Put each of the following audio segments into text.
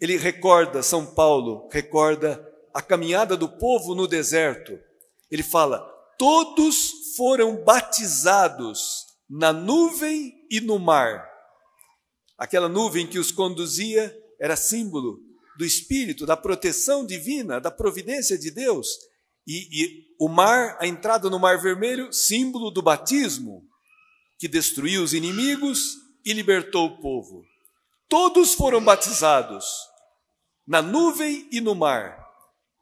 ele recorda, São Paulo recorda a caminhada do povo no deserto. Ele fala: todos foram batizados na nuvem e no mar. Aquela nuvem que os conduzia era símbolo do Espírito, da proteção divina, da providência de Deus. E, e, o mar, a entrada no Mar Vermelho, símbolo do batismo, que destruiu os inimigos e libertou o povo. Todos foram batizados na nuvem e no mar.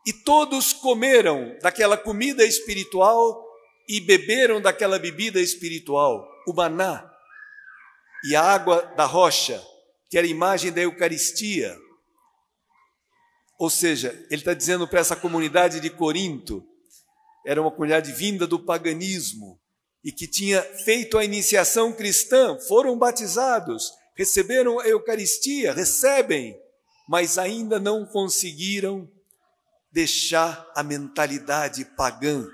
E todos comeram daquela comida espiritual e beberam daquela bebida espiritual, o maná. E a água da rocha, que era a imagem da Eucaristia. Ou seja, ele está dizendo para essa comunidade de Corinto, era uma comunidade vinda do paganismo e que tinha feito a iniciação cristã, foram batizados, receberam a Eucaristia, recebem mas ainda não conseguiram deixar a mentalidade pagã.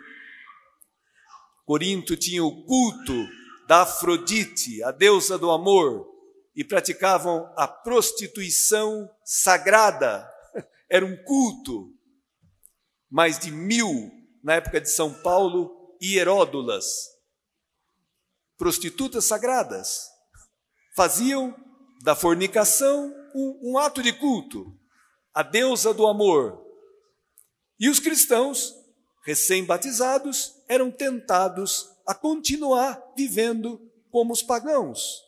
Corinto tinha o culto da Afrodite, a deusa do amor, e praticavam a prostituição sagrada. Era um culto. Mais de mil, na época de São Paulo, hieródulas, prostitutas sagradas, faziam da fornicação um, um ato de culto, a deusa do amor. E os cristãos, recém-batizados, eram tentados a continuar vivendo como os pagãos.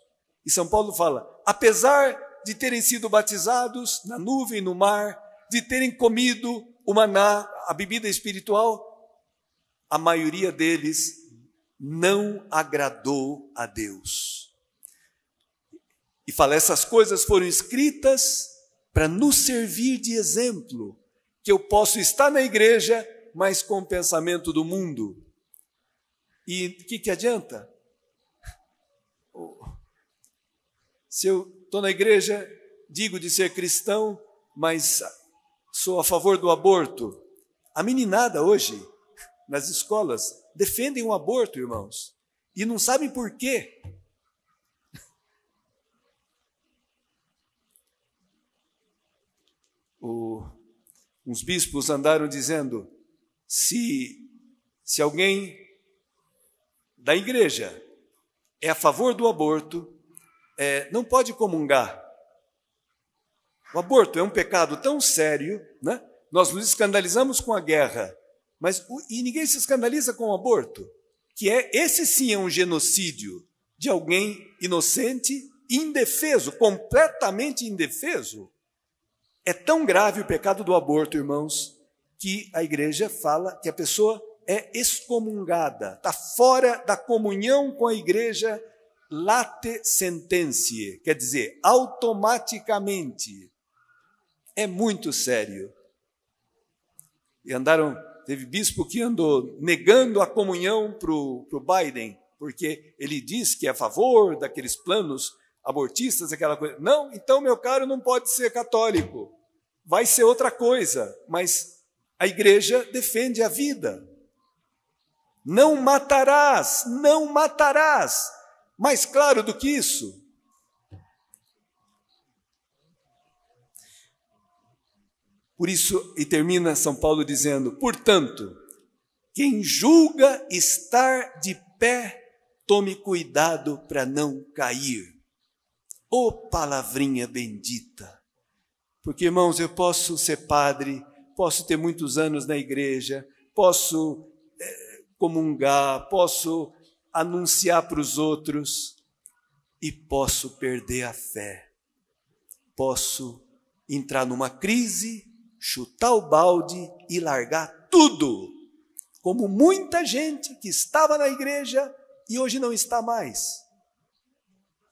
E São Paulo fala: apesar de terem sido batizados na nuvem, no mar, de terem comido o maná, a bebida espiritual, a maioria deles não agradou a Deus. E fala: essas coisas foram escritas para nos servir de exemplo, que eu posso estar na igreja, mas com o pensamento do mundo. E o que, que adianta? Se eu estou na igreja, digo de ser cristão, mas sou a favor do aborto. A meninada hoje, nas escolas, defendem o aborto, irmãos, e não sabem por quê. o, uns bispos andaram dizendo: se, se alguém da igreja é a favor do aborto, é, não pode comungar. O aborto é um pecado tão sério, né? nós nos escandalizamos com a guerra, mas o, e ninguém se escandaliza com o aborto, que é esse sim é um genocídio de alguém inocente, indefeso, completamente indefeso, é tão grave o pecado do aborto, irmãos, que a igreja fala que a pessoa é excomungada, está fora da comunhão com a igreja late sentencie, quer dizer, automaticamente. É muito sério. E andaram, teve bispo que andou negando a comunhão para o Biden, porque ele diz que é a favor daqueles planos abortistas, aquela coisa. Não, então, meu caro, não pode ser católico vai ser outra coisa, mas a igreja defende a vida. Não matarás, não matarás. Mais claro do que isso. Por isso, e termina São Paulo dizendo: portanto, quem julga estar de pé, tome cuidado para não cair. Ô oh, palavrinha bendita! Porque, irmãos, eu posso ser padre, posso ter muitos anos na igreja, posso é, comungar, posso anunciar para os outros e posso perder a fé. Posso entrar numa crise, chutar o balde e largar tudo, como muita gente que estava na igreja e hoje não está mais.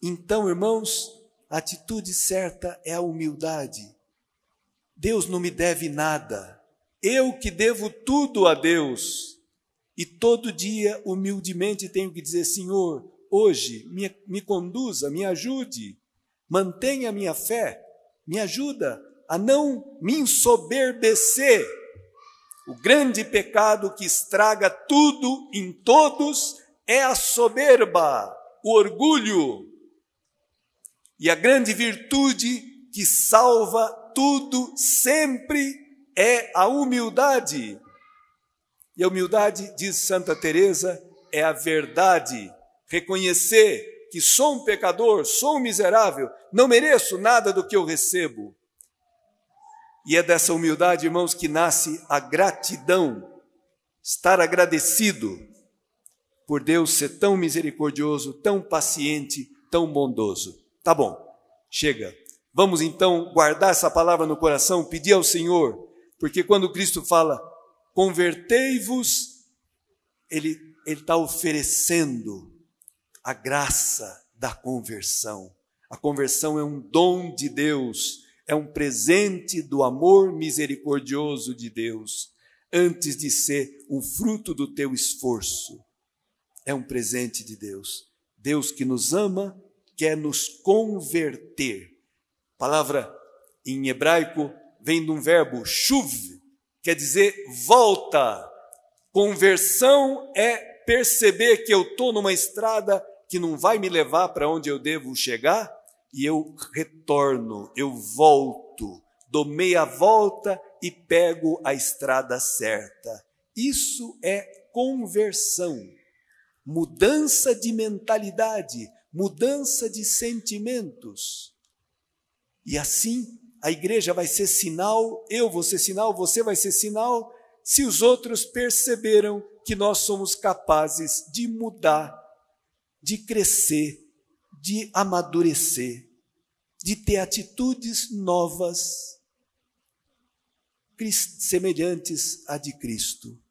Então, irmãos, a atitude certa é a humildade, Deus não me deve nada, eu que devo tudo a Deus. E todo dia, humildemente, tenho que dizer: Senhor, hoje me, me conduza, me ajude, mantenha a minha fé, me ajuda a não me ensoberbecer. O grande pecado que estraga tudo em todos é a soberba, o orgulho. E a grande virtude que salva tudo sempre é a humildade. E a humildade, diz Santa Teresa, é a verdade. Reconhecer que sou um pecador, sou um miserável, não mereço nada do que eu recebo. E é dessa humildade, irmãos, que nasce a gratidão, estar agradecido por Deus ser tão misericordioso, tão paciente, tão bondoso. Tá bom, chega. Vamos então guardar essa palavra no coração, pedir ao Senhor, porque quando Cristo fala, convertei-vos, Ele está oferecendo a graça da conversão. A conversão é um dom de Deus, é um presente do amor misericordioso de Deus, antes de ser o fruto do teu esforço. É um presente de Deus. Deus que nos ama quer nos converter a palavra em hebraico vem de um verbo shuv, quer dizer volta. Conversão é perceber que eu estou numa estrada que não vai me levar para onde eu devo chegar e eu retorno, eu volto, dou meia volta e pego a estrada certa. Isso é conversão, mudança de mentalidade, mudança de sentimentos. E assim a igreja vai ser sinal, eu vou ser sinal, você vai ser sinal, se os outros perceberam que nós somos capazes de mudar, de crescer, de amadurecer, de ter atitudes novas semelhantes à de Cristo.